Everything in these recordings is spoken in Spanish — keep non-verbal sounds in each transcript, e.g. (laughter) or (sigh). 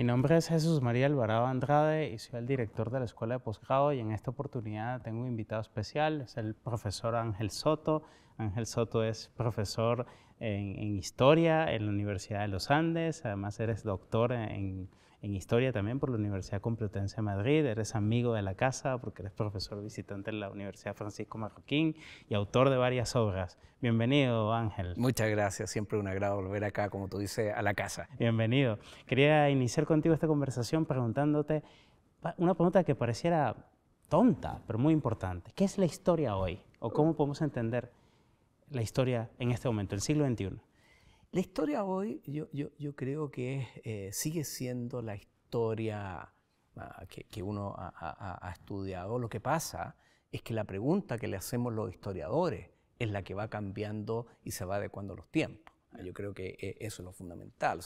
Mi nombre es Jesús María Alvarado Andrade y soy el director de la Escuela de Posgrado y en esta oportunidad tengo un invitado especial, es el profesor Ángel Soto. Ángel Soto es profesor en, en Historia en la Universidad de los Andes, además eres doctor en, en historia también por la Universidad Complutense de Madrid, eres amigo de la casa porque eres profesor visitante en la Universidad Francisco Marroquín y autor de varias obras. Bienvenido, Ángel. Muchas gracias, siempre un agrado volver acá, como tú dices, a la casa. Bienvenido. Quería iniciar contigo esta conversación preguntándote una pregunta que pareciera tonta, pero muy importante. ¿Qué es la historia hoy? ¿O cómo podemos entender la historia en este momento, el siglo XXI? La historia hoy yo, creo que eh, sigue siendo la historia ah, que, uno ha, estudiado. Lo que pasa es que la pregunta que le hacemos los historiadores es la que va cambiando y se va adecuando a los tiempos. Ah, yo creo que eh, eso es lo fundamental.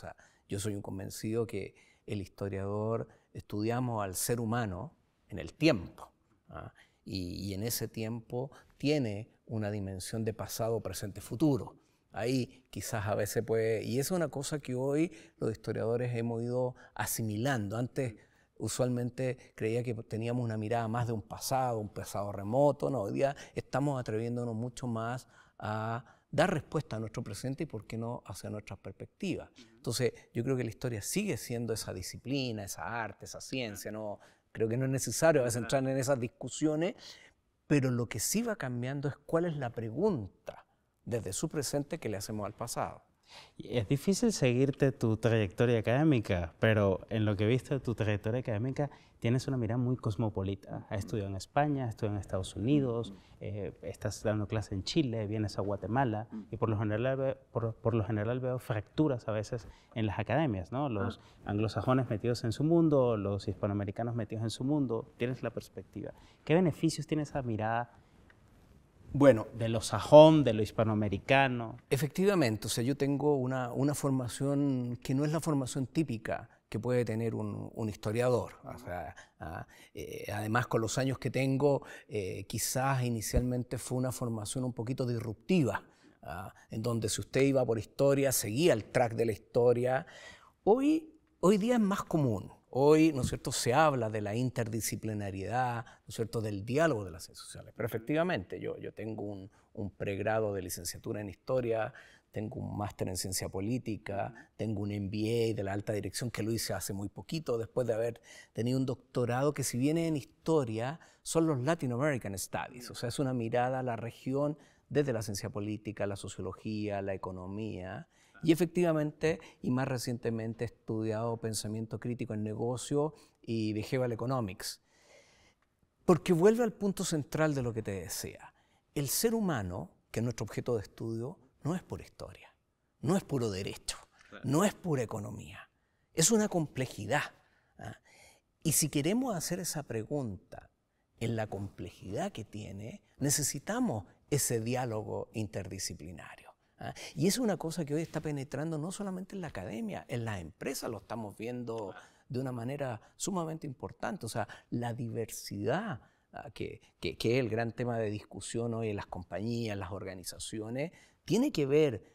yo soy un convencido que el historiador estudiamos al ser humano en el tiempo. Ah, y, en ese tiempo tiene una dimensión de pasado, presente, futuro ahí quizás a veces puede... Y es una cosa que hoy los historiadores hemos ido asimilando. Antes usualmente creía que teníamos una mirada más de un pasado, un pasado remoto. No, hoy día estamos atreviéndonos mucho más a dar respuesta a nuestro presente y, por qué no, hacia nuestras perspectivas. Entonces, yo creo que la historia sigue siendo esa disciplina, esa arte, esa ciencia. No, creo que no es necesario a veces entrar en esas discusiones, pero lo que sí va cambiando es cuál es la pregunta desde su presente que le hacemos al pasado. Es difícil seguirte tu trayectoria académica, pero en lo que viste de tu trayectoria académica tienes una mirada muy cosmopolita. Has estudiado en España, has estudiado en Estados Unidos, eh, estás dando clase en Chile, vienes a Guatemala mm. y por lo general, por, general veo fracturas a veces en las academias, ¿no? Ah. Los anglosajones metidos en su mundo, los hispanoamericanos metidos en su mundo. Tienes la perspectiva. ¿Qué beneficios tiene esa mirada bueno. De lo sajón, de lo hispanoamericano. Efectivamente, o sea, yo tengo una, formación que no es la formación típica que puede tener un, historiador. Ah, eh, además, con los años que tengo, eh, quizás inicialmente fue una formación un poquito disruptiva, ah, en donde si usted iba por historia, seguía el track de la historia. Hoy, hoy día es más común. Hoy, ¿no es cierto?, se habla de la interdisciplinariedad, ¿no es cierto?, del diálogo de las ciencias sociales. Pero efectivamente, yo, yo tengo un, pregrado de licenciatura en historia, tengo un máster en ciencia política, tengo un MBA de la alta dirección que lo hice hace muy poquito, después de haber tenido un doctorado que si viene en historia, son los Latin American Studies, o sea, es una mirada a la región desde la ciencia política, la sociología, la economía, y efectivamente, y más recientemente he estudiado pensamiento crítico en negocio y behavioral economics. Porque vuelve al punto central de lo que te decía. El ser humano, que es nuestro objeto de estudio, no es pura historia, no es puro derecho, no es pura economía. Es una complejidad. ¿ah? Y si queremos hacer esa pregunta en la complejidad que tiene, necesitamos ese diálogo interdisciplinario. ¿ah? Y es una cosa que hoy está penetrando no solamente en la academia, en las empresas lo estamos viendo de una manera sumamente importante. O sea, la diversidad, ¿ah? que, que, es el gran tema de discusión hoy en las compañías, las organizaciones, tiene que ver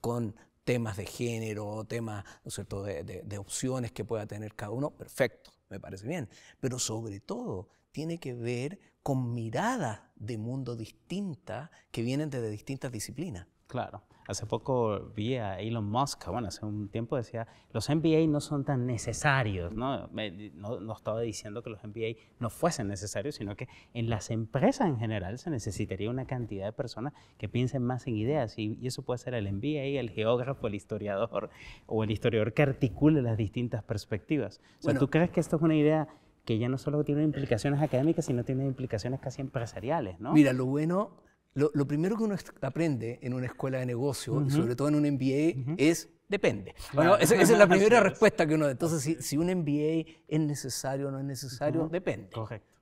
con temas de género, temas De, de, de opciones que pueda tener cada uno. Perfecto, me parece bien. Pero sobre todo tiene que ver con miradas de mundo distintas que vienen desde distintas disciplinas. Claro. Hace poco vi a Elon Musk, bueno, hace un tiempo decía, los MBA no son tan necesarios, ¿no? no, estaba diciendo que los MBA no fuesen necesarios, sino que en las empresas en general se necesitaría una cantidad de personas que piensen más en ideas y, eso puede ser el MBA, el geógrafo, el historiador o el historiador que articule las distintas perspectivas. O sea, ¿tú crees que esto es una idea que ya no solo tiene implicaciones académicas, sino tiene implicaciones casi empresariales, ¿no? Mira, lo bueno lo, primero que uno aprende en una escuela de negocio, sobre todo en un MBA, es depende. (laughs) esa, es la primera respuesta que uno... Entonces, si, si un MBA es necesario o no es necesario, depende.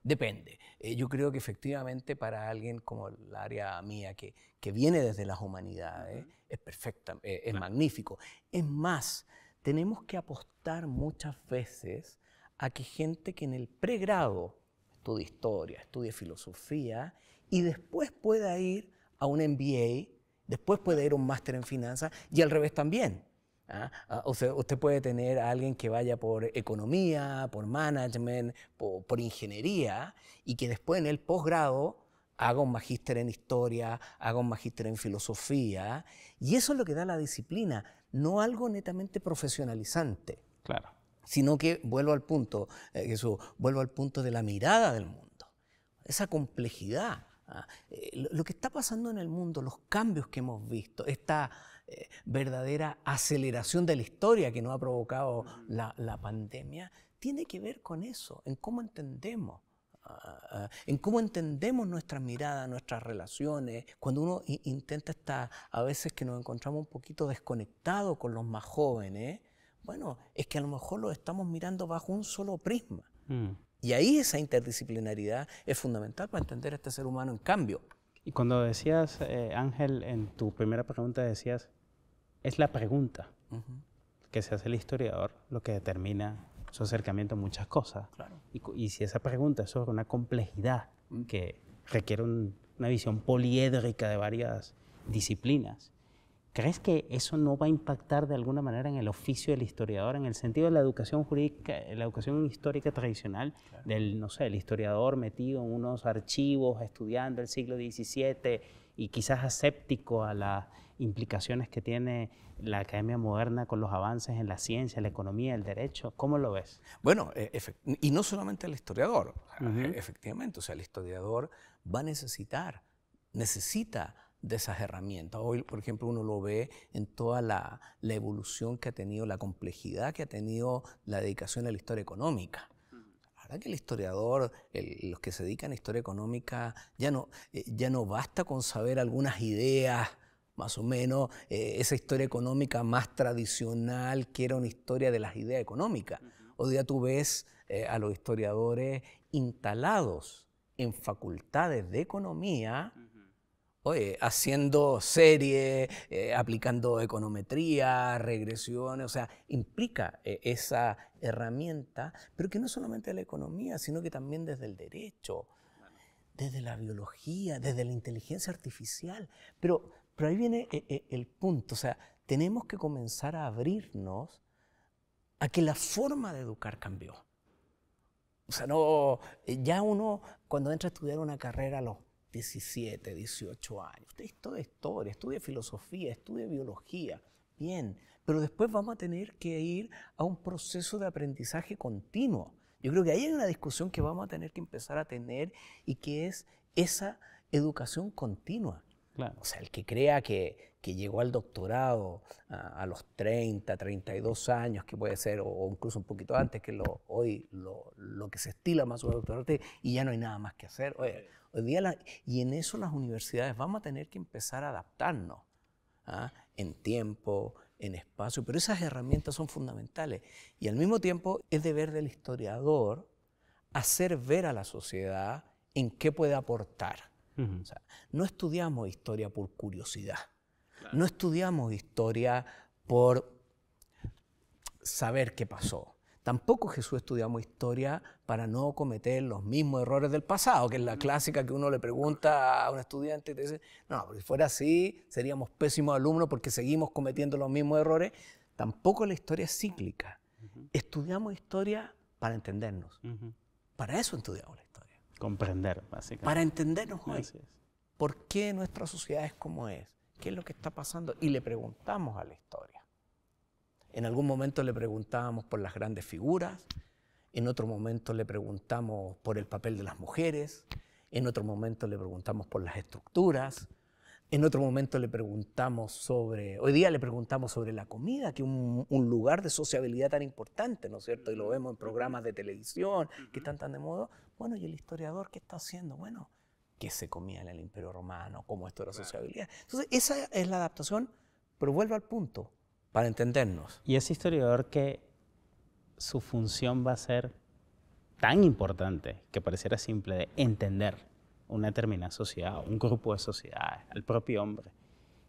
Depende. Eh, yo creo que efectivamente para alguien como el área mía, que, viene desde las humanidades, es perfecta, eh, es magnífico. Es más, tenemos que apostar muchas veces a que gente que en el pregrado estudie historia, estudie filosofía, y después pueda ir a un MBA, después puede ir a un máster en finanzas y al revés también. ¿ah? Ah, usted puede tener a alguien que vaya por economía, por management, por, ingeniería y que después en el posgrado haga un magíster en historia, haga un magíster en filosofía y eso es lo que da la disciplina, no algo netamente profesionalizante. Claro. Sino que vuelvo al punto, eh, vuelvo al punto de la mirada del mundo, esa complejidad. Eh, lo que está pasando en el mundo, los cambios que hemos visto, esta eh, verdadera aceleración de la historia que nos ha provocado la, pandemia, tiene que ver con eso, en cómo entendemos ah, ah, en cómo entendemos nuestras miradas, nuestras relaciones. Cuando uno intenta estar, a veces que nos encontramos un poquito desconectados con los más jóvenes, bueno, es que a lo mejor los estamos mirando bajo un solo prisma. Mm. Y ahí esa interdisciplinaridad es fundamental para entender a este ser humano en cambio. Y cuando decías, eh, Ángel, en tu primera pregunta decías, es la pregunta que se hace el historiador lo que determina su acercamiento a muchas cosas. Y, si esa pregunta es sobre una complejidad que requiere una visión poliédrica de varias disciplinas, ¿Crees que eso no va a impactar de alguna manera en el oficio del historiador, en el sentido de la educación jurídica, la educación histórica tradicional, del, no sé, el historiador metido en unos archivos, estudiando el siglo XVII y quizás aséptico a las implicaciones que tiene la academia moderna con los avances en la ciencia, la economía, el derecho? ¿Cómo lo ves? Bueno, eh, y no solamente el historiador, eh, efectivamente, o sea, el historiador va a necesitar, necesita de esas herramientas. Hoy, por ejemplo, uno lo ve en toda la, evolución que ha tenido, la complejidad que ha tenido la dedicación a la historia económica. Ahora que el historiador, los que se dedican a historia económica, ya no, eh, ya no basta con saber algunas ideas, más o menos, eh, esa historia económica más tradicional que era una historia de las ideas económicas. Hoy día tú ves eh, a los historiadores instalados en facultades de economía oye, haciendo serie, eh, aplicando econometría, regresiones, o sea, implica eh, esa herramienta, pero que no solamente de la economía, sino que también desde el derecho, desde la biología, desde la inteligencia artificial. Pero, ahí viene eh, el punto, o sea, tenemos que comenzar a abrirnos a que la forma de educar cambió. O sea, no, ya uno cuando entra a estudiar una carrera, los 17, 18 años. Usted estudia historia, estudia filosofía, estudia biología. Bien, pero después vamos a tener que ir a un proceso de aprendizaje continuo. Yo creo que ahí hay una discusión que vamos a tener que empezar a tener y que es esa educación continua. O sea, el que crea que, que llegó al doctorado a, los 30, 32 años, que puede ser, o, incluso un poquito antes, que hoy lo, que se estila más o menos, doctorado, y ya no hay nada más que hacer. hoy día y en eso las universidades vamos a tener que empezar a adaptarnos ¿ah? en tiempo, en espacio, pero esas herramientas son fundamentales. Y al mismo tiempo es deber del historiador hacer ver a la sociedad en qué puede aportar no estudiamos historia por curiosidad, no estudiamos historia por saber qué pasó. Tampoco Jesús estudiamos historia para no cometer los mismos errores del pasado, que es la clásica que uno le pregunta a un estudiante y te dice, no, si fuera así, seríamos pésimos alumnos porque seguimos cometiendo los mismos errores. Tampoco la historia es cíclica. Estudiamos historia para entendernos. Para eso estudiamos la historia. Comprender, básicamente. Para entendernos hoy. ¿Por qué nuestra sociedad es como es? ¿Qué es lo que está pasando? Y le preguntamos a la historia. En algún momento le preguntábamos por las grandes figuras, en otro momento le preguntamos por el papel de las mujeres, en otro momento le preguntamos por las estructuras, en otro momento le preguntamos sobre, hoy día le preguntamos sobre la comida, que un, un lugar de sociabilidad tan importante, ¿no es cierto? Y lo vemos en programas de televisión que están tan de moda. Bueno, ¿y el historiador qué está haciendo? Bueno, ¿qué se comía en el Imperio Romano? ¿Cómo esto era sociabilidad? Entonces, esa es la adaptación, pero vuelvo al punto, para entendernos. Y ese historiador que su función va a ser tan importante que pareciera simple de entender una determinada sociedad, un grupo de sociedades, al propio hombre,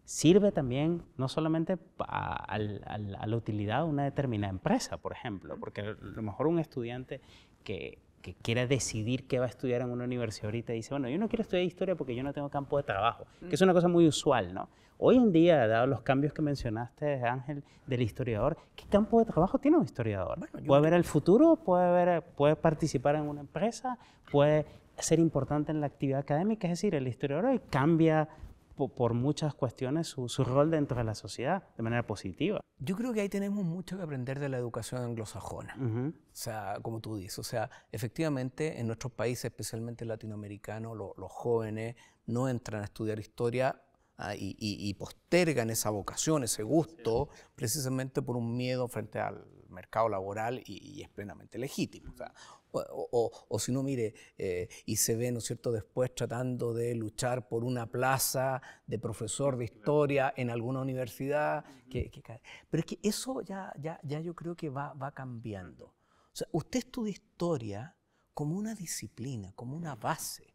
sirve también no solamente a, a, la utilidad de una determinada empresa, por ejemplo, porque a lo mejor un estudiante que que quiera decidir qué va a estudiar en una universidad ahorita dice, bueno, yo no quiero estudiar historia porque yo no tengo campo de trabajo, que es una cosa muy usual, ¿no? Hoy en día, dado los cambios que mencionaste, Ángel, del historiador, ¿qué campo de trabajo tiene un historiador? puede ver el futuro, puede, ver, puede participar en una empresa, puede ser importante en la actividad académica, es decir, el historiador hoy cambia por, muchas cuestiones su, rol dentro de la sociedad de manera positiva. Yo creo que ahí tenemos mucho que aprender de la educación anglosajona, o sea, como tú dices, o sea, efectivamente en nuestros países, especialmente latinoamericanos, los jóvenes no entran a estudiar historia Ah, y, postergan esa vocación, ese gusto, precisamente por un miedo frente al mercado laboral y, es plenamente legítimo. O, o, si no, mire, eh, y se ve, ¿no es cierto?, después tratando de luchar por una plaza de profesor de historia en alguna universidad. que, que, pero es que eso ya, ya, ya yo creo que va, va cambiando. O sea, usted estudia historia como una disciplina, como una base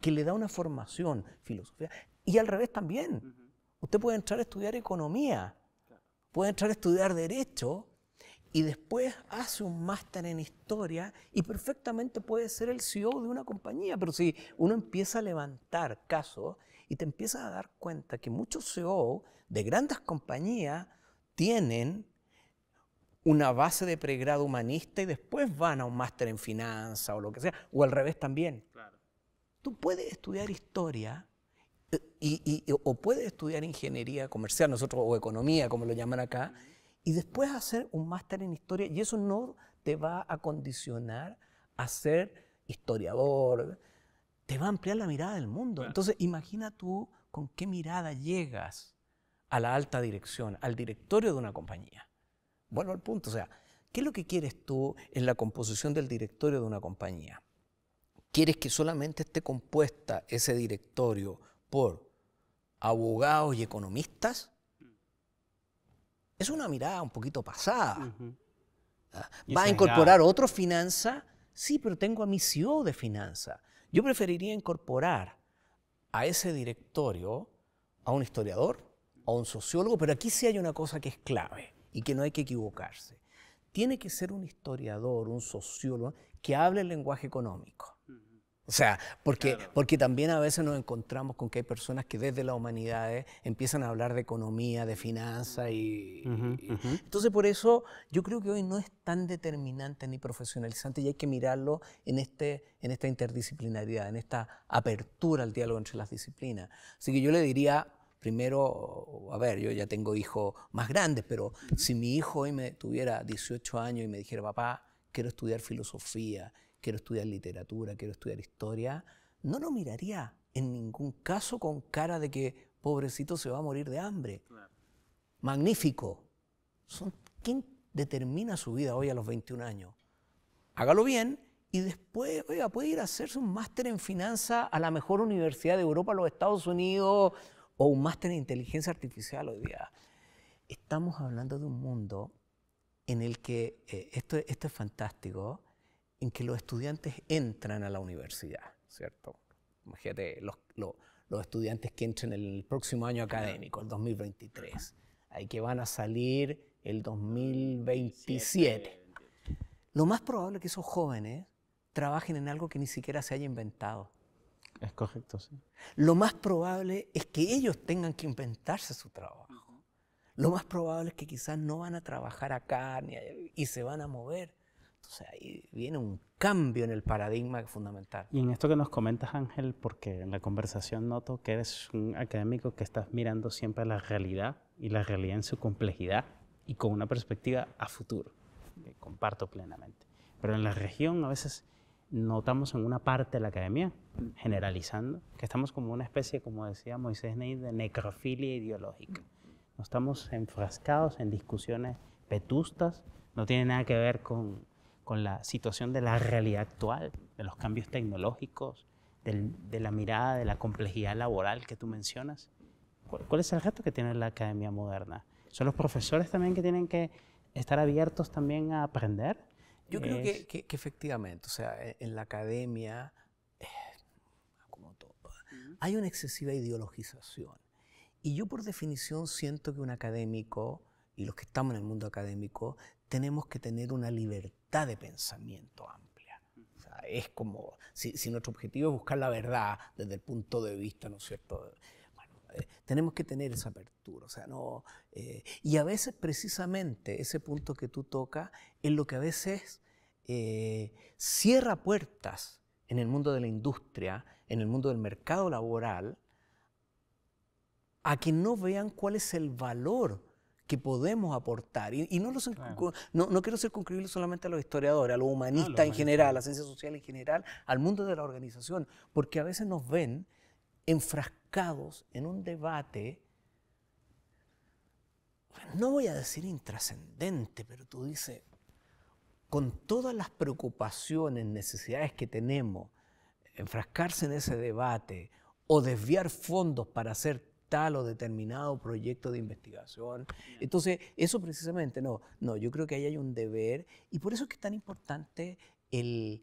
que le da una formación, filosofía, y al revés también. Usted puede entrar a estudiar economía, puede entrar a estudiar derecho y después hace un máster en historia y perfectamente puede ser el CEO de una compañía. Pero si uno empieza a levantar casos y te empiezas a dar cuenta que muchos CEO de grandes compañías tienen una base de pregrado humanista y después van a un máster en finanzas o lo que sea, o al revés también. Tú puedes estudiar historia y, o puedes estudiar ingeniería comercial, nosotros, o economía, como lo llaman acá, y después hacer un máster en historia, y eso no te va a condicionar a ser historiador, te va a ampliar la mirada del mundo. Entonces, imagina tú con qué mirada llegas a la alta dirección, al directorio de una compañía. bueno al punto, o sea, ¿qué es lo que quieres tú en la composición del directorio de una compañía? ¿Quieres que solamente esté compuesta ese directorio por abogados y economistas, es una mirada un poquito pasada. Ah, ¿Va a incorporar otro finanza? Sí, pero tengo a mi e de finanza. Yo preferiría incorporar a ese directorio a un historiador, a un sociólogo, pero aquí sí hay una cosa que es clave y que no hay que equivocarse. Tiene que ser un historiador, un sociólogo, que hable el lenguaje económico. O sea, porque, porque también a veces nos encontramos con que hay personas que desde las humanidades empiezan a hablar de economía, de finanzas y, Entonces por eso yo creo que hoy no es tan determinante ni profesionalizante y hay que mirarlo en, este, en esta interdisciplinaridad, en esta apertura al diálogo entre las disciplinas. Así que yo le diría primero, a ver, yo ya tengo hijos más grandes, pero si mi hijo hoy me tuviera 18 años y me dijera, papá, quiero estudiar filosofía quiero estudiar literatura, quiero estudiar historia, no lo miraría en ningún caso con cara de que pobrecito se va a morir de hambre. Magnífico. ¿Quién determina su vida hoy a los 21 años? Hágalo bien y después, oiga, puede ir a hacerse un máster en finanzas a la mejor universidad de Europa, los Estados Unidos, o un máster en inteligencia artificial hoy día. Estamos hablando de un mundo en el que, eh, esto, esto es fantástico, en que los estudiantes entran a la universidad, ¿cierto? Imagínate los, estudiantes que entren el próximo año académico, el 2023, hay que van a salir el 2027. Lo más probable es que esos jóvenes trabajen en algo que ni siquiera se haya inventado. Es correcto, sí. Lo más probable es que ellos tengan que inventarse su trabajo. Lo más probable es que quizás no van a trabajar acá y se van a mover. O sea, ahí viene un cambio en el paradigma fundamental. Y en esto que nos comentas, Ángel, porque en la conversación noto que eres un académico que estás mirando siempre la realidad y la realidad en su complejidad y con una perspectiva a futuro, que comparto plenamente. Pero en la región a veces notamos en una parte de la academia, generalizando, que estamos como una especie, como decía Moisés Ney, de necrofilia ideológica. Nos estamos enfrascados en discusiones petustas, no tiene nada que ver con con la situación de la realidad actual, de los cambios tecnológicos, de la mirada, de la complejidad laboral que tú mencionas. ¿Cuál, es el reto que tiene la academia moderna? ¿Son los profesores también que tienen que estar abiertos también a aprender? Yo creo que, efectivamente, o sea, e, en la academia, eh, hay una excesiva ideologización. Y yo por definición siento que un académico y los que estamos en el mundo académico tenemos que tener una libertad de pensamiento amplia. es como, si, nuestro objetivo es buscar la verdad desde el punto de vista, ¿no es cierto? Eh, tenemos que tener esa apertura, o sea, no, eh, y a veces precisamente ese punto que tú tocas es lo que a veces eh, cierra puertas en el mundo de la industria, en el mundo del mercado laboral, a que no vean cuál es el valor que podemos aportar. Y, no, no, quiero ser solamente a los historiadores, a los humanistas en general, a la ciencia social en general, al mundo de la organización, porque a veces nos ven enfrascados en un debate, no voy a decir intrascendente, pero tú dices, con todas las preocupaciones, necesidades que tenemos, enfrascarse en ese debate o desviar fondos para hacer o determinado proyecto de investigación. Entonces, eso precisamente no, no, yo creo que ahí hay un deber y por eso es que es tan importante el,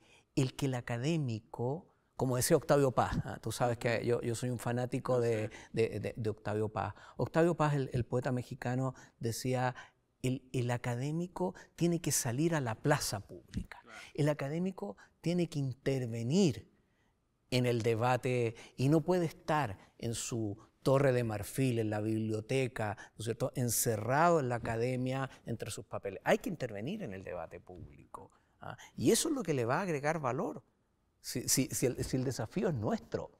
que el académico, como decía Octavio Paz, ah, tú sabes que yo, soy un fanático ah, de, Octavio Paz. Octavio Paz, el, poeta mexicano, decía, el, el, académico tiene que salir a la plaza pública, el académico tiene que intervenir en el debate y no puede estar en su Torre de Marfil, en la biblioteca, cierto? encerrado en la academia entre sus papeles. Hay que intervenir en el debate público. ¿ah? Y eso es lo que le va a agregar valor. Si, el, desafío es nuestro,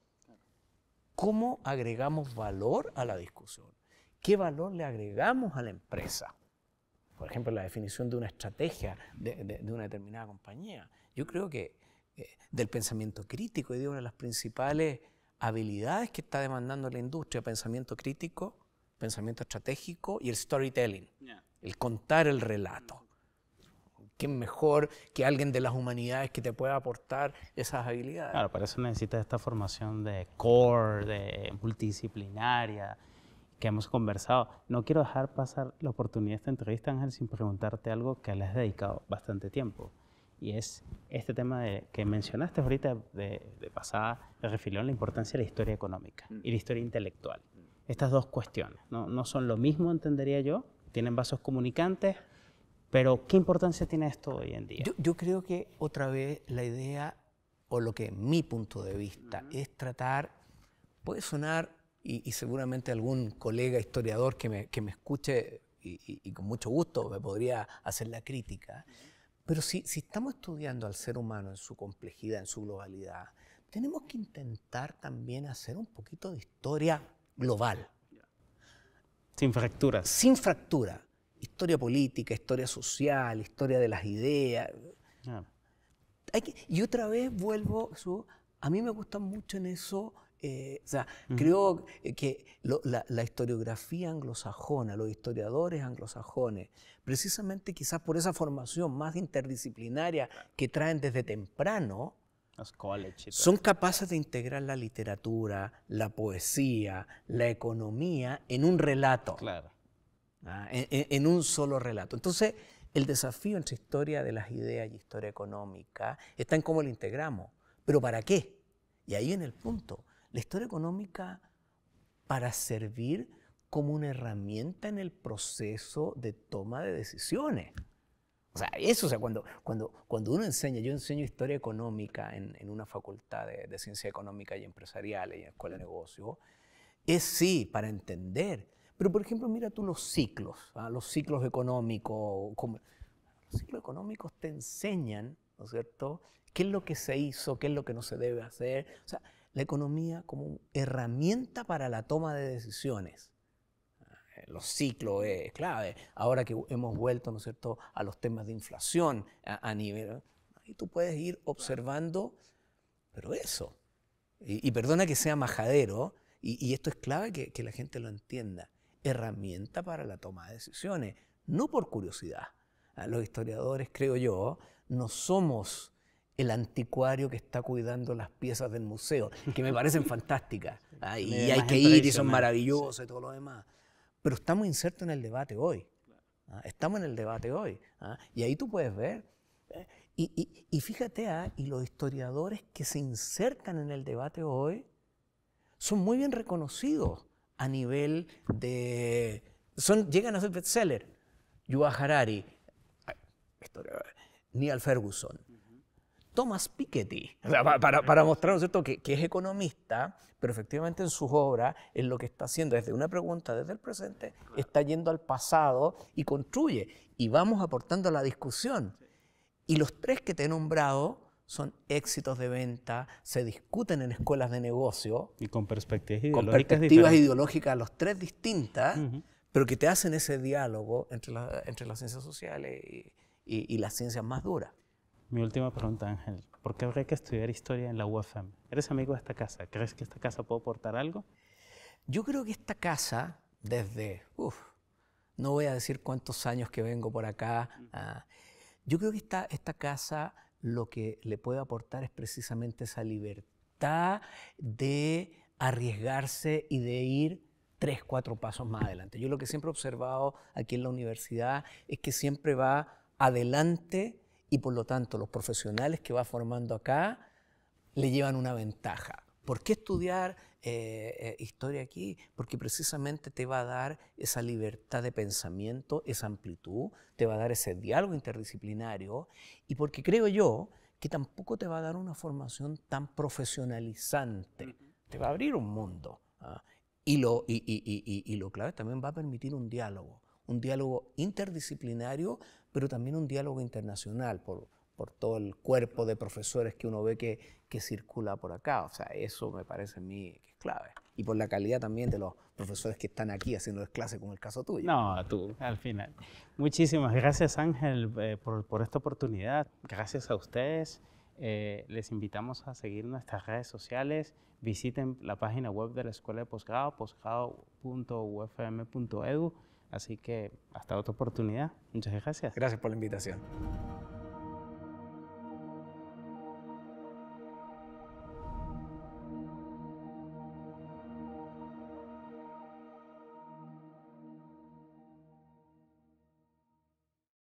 ¿cómo agregamos valor a la discusión? ¿Qué valor le agregamos a la empresa? Por ejemplo, la definición de una estrategia de, una determinada compañía. Yo creo que eh, del pensamiento crítico y de una de las principales habilidades que está demandando la industria, pensamiento crítico, pensamiento estratégico y el storytelling, el contar el relato. Qué mejor que alguien de las humanidades que te pueda aportar esas habilidades? Claro, para eso necesitas esta formación de core, de multidisciplinaria, que hemos conversado. No quiero dejar pasar la oportunidad de esta entrevista, Ángel, sin preguntarte algo que le has dedicado bastante tiempo y es este tema que mencionaste ahorita de, pasada, de refilón, la importancia de la historia económica mm. y la historia intelectual. Estas dos cuestiones no, no son lo mismo, entendería yo, tienen vasos comunicantes, pero ¿qué importancia tiene esto hoy en día? Yo, creo que otra vez la idea, o lo que mi punto de vista, es tratar, puede sonar, y, seguramente algún colega historiador que me, que me escuche y, con mucho gusto me podría hacer la crítica. Pero si, estamos estudiando al ser humano en su complejidad, en su globalidad, tenemos que intentar también hacer un poquito de historia global. Sin fractura. Sin fractura. Historia política, historia social, historia de las ideas. Ah. y otra vez vuelvo, a mí me gusta mucho en eso eh, o sea, creo eh, que la, historiografía anglosajona, los historiadores anglosajones, precisamente quizás por esa formación más interdisciplinaria que traen desde temprano, college, son capaces de integrar la literatura, la poesía, la economía en un relato. Claro. Ah, en, en, un solo relato. Entonces, el desafío entre historia de las ideas y historia económica está en cómo lo integramos. Pero ¿para qué? Y ahí en el punto la historia económica para servir como una herramienta en el proceso de toma de decisiones. O sea, eso, o sea, cuando, cuando, cuando uno enseña, yo enseño historia económica en, una facultad de, ciencia económica y empresariales y en escuela de negocios, es sí, para entender. Pero, por ejemplo, mira tú los ciclos, ¿ah? los ciclos económicos. Como, los ciclos económicos te enseñan, ¿no es cierto?, qué es lo que se hizo, qué es lo que no se debe hacer. O sea, la economía como herramienta para la toma de decisiones. Ah, eh, los ciclos es clave. Ahora que hemos vuelto, ¿no cierto?, a los temas de inflación a, nivel... Ahí tú puedes ir observando, pero eso. Y, perdona que sea majadero, y, esto es clave que, que la gente lo entienda. Herramienta para la toma de decisiones, no por curiosidad. Ah, los historiadores, creo yo, no somos el anticuario que está cuidando las piezas del museo, que me parecen (laughs) fantásticas. Ah, y hay que ir y son maravillosas y todo lo demás. Pero estamos insertos en el debate hoy. Ah, estamos en el debate hoy. Ah, y ahí tú puedes ver. Eh, y, y, fíjate, y los historiadores que se insertan en el debate hoy son muy bien reconocidos a nivel de... Son, llegan a ser bestseller. Yuva Harari, historiador, Neil Ferguson, Thomas Piketty, para, mostrar cierto? Que, es economista, pero efectivamente en sus obras, en lo que está haciendo desde una pregunta, desde el presente, está yendo al pasado y construye. Y vamos aportando a la discusión. Y los tres que te he nombrado son éxitos de venta, se discuten en escuelas de negocio. Y con perspectivas ideológicas. Con perspectivas ideológicas, los tres distintas, pero que te hacen ese diálogo entre, entre las ciencias sociales y, y las ciencias más duras. Mi última pregunta, Ángel. ¿Por qué habría que estudiar historia en la UFM? Eres amigo de esta casa. ¿Crees que esta casa puede aportar algo? Yo creo que esta casa, desde, no voy a decir cuántos años que vengo por acá, ah, yo creo que esta, esta casa lo que le puede aportar es precisamente esa libertad de arriesgarse y de ir tres, cuatro pasos más adelante. Yo lo que siempre he observado aquí en la universidad es que siempre va adelante y por lo tanto los profesionales que va formando acá le llevan una ventaja. ¿Por qué estudiar eh, eh, historia aquí? Porque precisamente te va a dar esa libertad de pensamiento, esa amplitud, te va a dar ese diálogo interdisciplinario y porque creo yo que tampoco te va a dar una formación tan profesionalizante. Te va a abrir un mundo. ¿ah? Y, lo, y, y, y, lo clave también va a permitir un diálogo, un diálogo interdisciplinario, pero también un diálogo internacional por, por todo el cuerpo de profesores que uno ve que, que circula por acá. O sea, eso me parece a mí que es clave. Y por la calidad también de los profesores que están aquí haciendo clase como el caso tuyo. No, tú, al final. Muchísimas gracias, Ángel, eh, por, por, esta oportunidad. Gracias a ustedes. Eh, les invitamos a seguir nuestras redes sociales. Visiten la página web de la Escuela de Posgrado, posgrado.ufm.edu. Así que hasta otra oportunidad. Muchas gracias. Gracias por la invitación.